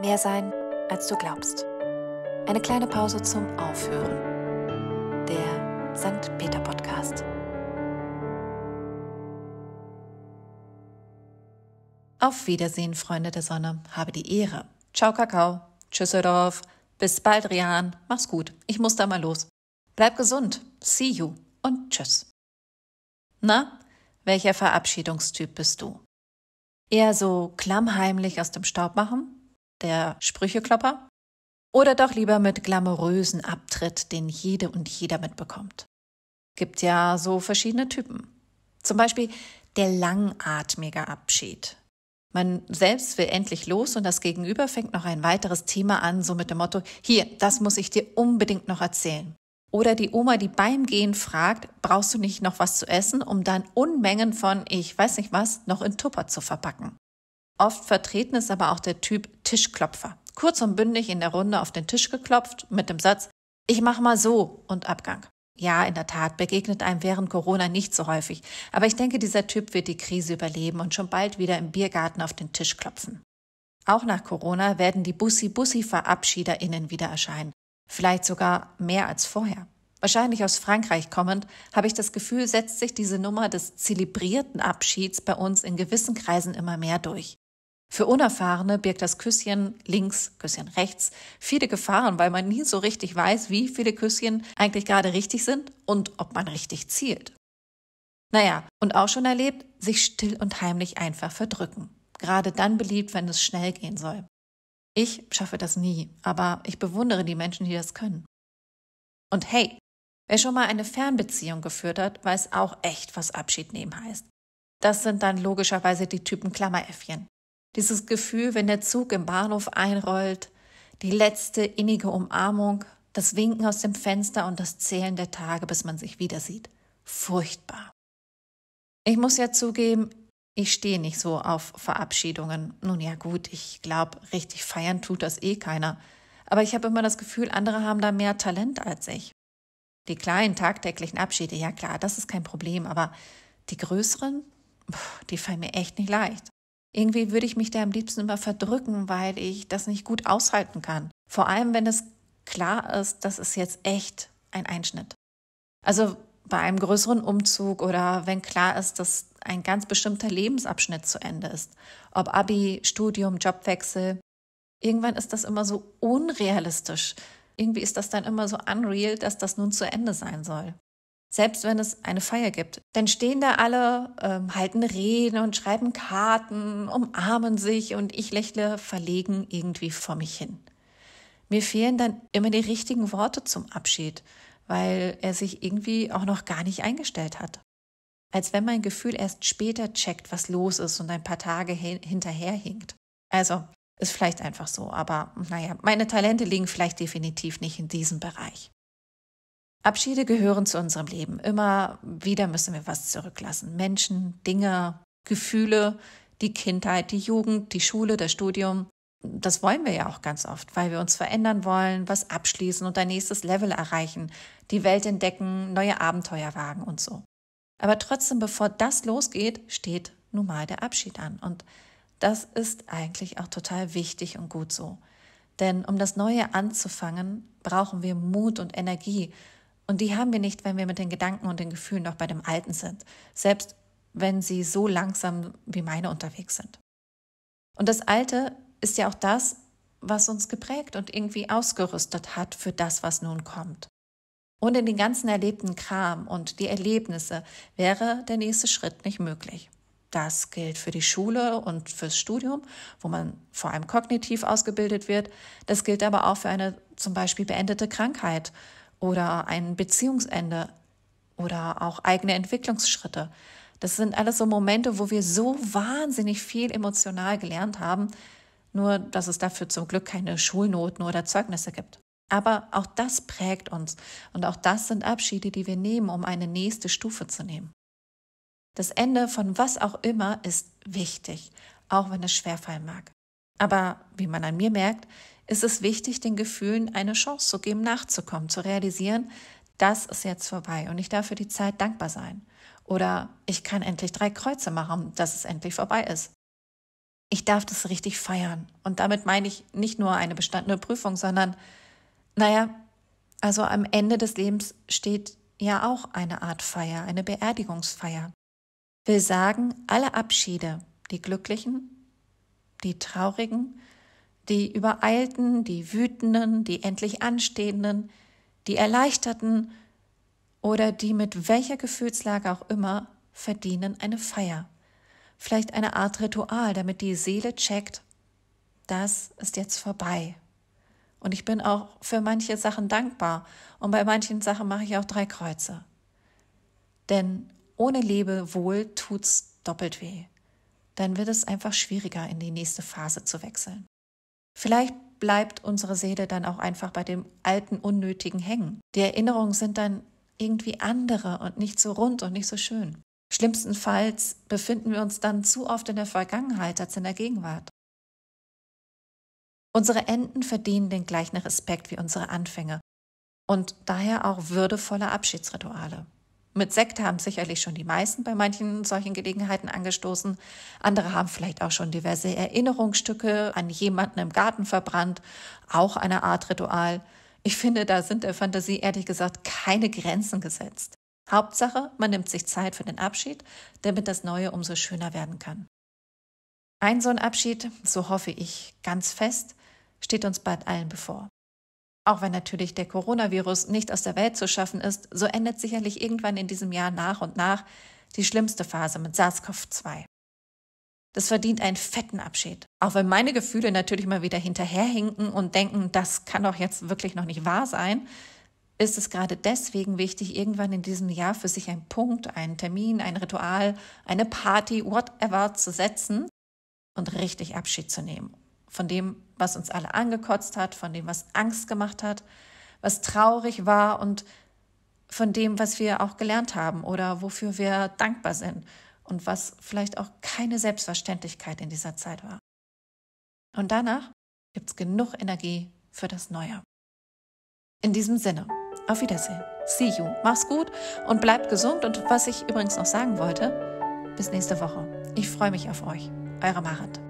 Mehr sein, als du glaubst. Eine kleine Pause zum Aufhören. Der St. Peter Podcast. Auf Wiedersehen, Freunde der Sonne. Habe die Ehre. Ciao, Kakao. Tschüss, Tschüsseldorf. Bis bald, Rian. Mach's gut. Ich muss da mal los. Bleib gesund. See you. Und tschüss. Na, welcher Verabschiedungstyp bist du? Eher so klammheimlich aus dem Staub machen? der Sprücheklopper, oder doch lieber mit glamourösen Abtritt, den jede und jeder mitbekommt. Gibt ja so verschiedene Typen. Zum Beispiel der langatmige Abschied. Man selbst will endlich los und das Gegenüber fängt noch ein weiteres Thema an, so mit dem Motto, hier, das muss ich dir unbedingt noch erzählen. Oder die Oma, die beim Gehen fragt, brauchst du nicht noch was zu essen, um dann Unmengen von ich weiß nicht was noch in Tupper zu verpacken. Oft vertreten ist aber auch der Typ Tischklopfer. Kurz und bündig in der Runde auf den Tisch geklopft mit dem Satz, ich mach mal so und Abgang. Ja, in der Tat, begegnet einem während Corona nicht so häufig. Aber ich denke, dieser Typ wird die Krise überleben und schon bald wieder im Biergarten auf den Tisch klopfen. Auch nach Corona werden die Bussi-Bussi-VerabschiederInnen wieder erscheinen. Vielleicht sogar mehr als vorher. Wahrscheinlich aus Frankreich kommend, habe ich das Gefühl, setzt sich diese Nummer des zelebrierten Abschieds bei uns in gewissen Kreisen immer mehr durch. Für Unerfahrene birgt das Küsschen links, Küsschen rechts viele Gefahren, weil man nie so richtig weiß, wie viele Küsschen eigentlich gerade richtig sind und ob man richtig zielt. Naja, und auch schon erlebt, sich still und heimlich einfach verdrücken. Gerade dann beliebt, wenn es schnell gehen soll. Ich schaffe das nie, aber ich bewundere die Menschen, die das können. Und hey, wer schon mal eine Fernbeziehung geführt hat, weiß auch echt, was Abschied nehmen heißt. Das sind dann logischerweise die Typen Klammeräffchen. Dieses Gefühl, wenn der Zug im Bahnhof einrollt, die letzte innige Umarmung, das Winken aus dem Fenster und das Zählen der Tage, bis man sich wieder sieht. Furchtbar. Ich muss ja zugeben, ich stehe nicht so auf Verabschiedungen. Nun ja gut, ich glaube, richtig feiern tut das eh keiner. Aber ich habe immer das Gefühl, andere haben da mehr Talent als ich. Die kleinen tagtäglichen Abschiede, ja klar, das ist kein Problem, aber die größeren, die fallen mir echt nicht leicht. Irgendwie würde ich mich da am liebsten immer verdrücken, weil ich das nicht gut aushalten kann. Vor allem, wenn es klar ist, das ist jetzt echt ein Einschnitt. Also bei einem größeren Umzug oder wenn klar ist, dass ein ganz bestimmter Lebensabschnitt zu Ende ist. Ob Abi, Studium, Jobwechsel. Irgendwann ist das immer so unrealistisch. Irgendwie ist das dann immer so unreal, dass das nun zu Ende sein soll selbst wenn es eine Feier gibt. Dann stehen da alle, ähm, halten Reden und schreiben Karten, umarmen sich und ich lächle verlegen irgendwie vor mich hin. Mir fehlen dann immer die richtigen Worte zum Abschied, weil er sich irgendwie auch noch gar nicht eingestellt hat. Als wenn mein Gefühl erst später checkt, was los ist und ein paar Tage hinterherhinkt. Also, ist vielleicht einfach so, aber naja, meine Talente liegen vielleicht definitiv nicht in diesem Bereich. Abschiede gehören zu unserem Leben. Immer wieder müssen wir was zurücklassen. Menschen, Dinge, Gefühle, die Kindheit, die Jugend, die Schule, das Studium. Das wollen wir ja auch ganz oft, weil wir uns verändern wollen, was abschließen und ein nächstes Level erreichen, die Welt entdecken, neue Abenteuer wagen und so. Aber trotzdem, bevor das losgeht, steht nun mal der Abschied an. Und das ist eigentlich auch total wichtig und gut so. Denn um das Neue anzufangen, brauchen wir Mut und Energie und die haben wir nicht, wenn wir mit den Gedanken und den Gefühlen noch bei dem Alten sind, selbst wenn sie so langsam wie meine unterwegs sind. Und das Alte ist ja auch das, was uns geprägt und irgendwie ausgerüstet hat für das, was nun kommt. Und in den ganzen erlebten Kram und die Erlebnisse wäre der nächste Schritt nicht möglich. Das gilt für die Schule und fürs Studium, wo man vor allem kognitiv ausgebildet wird. Das gilt aber auch für eine zum Beispiel beendete Krankheit oder ein Beziehungsende oder auch eigene Entwicklungsschritte. Das sind alles so Momente, wo wir so wahnsinnig viel emotional gelernt haben, nur dass es dafür zum Glück keine Schulnoten oder Zeugnisse gibt. Aber auch das prägt uns und auch das sind Abschiede, die wir nehmen, um eine nächste Stufe zu nehmen. Das Ende von was auch immer ist wichtig, auch wenn es schwerfallen mag. Aber wie man an mir merkt, ist es wichtig, den Gefühlen eine Chance zu geben, nachzukommen, zu realisieren, das ist jetzt vorbei und ich darf für die Zeit dankbar sein. Oder ich kann endlich drei Kreuze machen, dass es endlich vorbei ist. Ich darf das richtig feiern. Und damit meine ich nicht nur eine bestandene Prüfung, sondern, naja, also am Ende des Lebens steht ja auch eine Art Feier, eine Beerdigungsfeier. Will sagen, alle Abschiede, die glücklichen, die traurigen, die Übereilten, die Wütenden, die endlich Anstehenden, die Erleichterten oder die mit welcher Gefühlslage auch immer verdienen eine Feier. Vielleicht eine Art Ritual, damit die Seele checkt, das ist jetzt vorbei. Und ich bin auch für manche Sachen dankbar und bei manchen Sachen mache ich auch drei Kreuze. Denn ohne Lebewohl tut's doppelt weh. Dann wird es einfach schwieriger, in die nächste Phase zu wechseln. Vielleicht bleibt unsere Seele dann auch einfach bei dem alten Unnötigen hängen. Die Erinnerungen sind dann irgendwie andere und nicht so rund und nicht so schön. Schlimmstenfalls befinden wir uns dann zu oft in der Vergangenheit als in der Gegenwart. Unsere Enden verdienen den gleichen Respekt wie unsere Anfänge und daher auch würdevolle Abschiedsrituale. Mit Sekt haben sicherlich schon die meisten bei manchen solchen Gelegenheiten angestoßen. Andere haben vielleicht auch schon diverse Erinnerungsstücke an jemanden im Garten verbrannt, auch eine Art Ritual. Ich finde, da sind der Fantasie ehrlich gesagt keine Grenzen gesetzt. Hauptsache, man nimmt sich Zeit für den Abschied, damit das Neue umso schöner werden kann. Ein so ein Abschied, so hoffe ich ganz fest, steht uns bald allen bevor. Auch wenn natürlich der Coronavirus nicht aus der Welt zu schaffen ist, so endet sicherlich irgendwann in diesem Jahr nach und nach die schlimmste Phase mit SARS-CoV-2. Das verdient einen fetten Abschied. Auch wenn meine Gefühle natürlich mal wieder hinterherhinken und denken, das kann doch jetzt wirklich noch nicht wahr sein, ist es gerade deswegen wichtig, irgendwann in diesem Jahr für sich einen Punkt, einen Termin, ein Ritual, eine Party, whatever zu setzen und richtig Abschied zu nehmen von dem, was uns alle angekotzt hat, von dem, was Angst gemacht hat, was traurig war und von dem, was wir auch gelernt haben oder wofür wir dankbar sind und was vielleicht auch keine Selbstverständlichkeit in dieser Zeit war. Und danach gibt es genug Energie für das Neue. In diesem Sinne, auf Wiedersehen. See you. Mach's gut und bleibt gesund. Und was ich übrigens noch sagen wollte, bis nächste Woche. Ich freue mich auf euch. Eure Marat.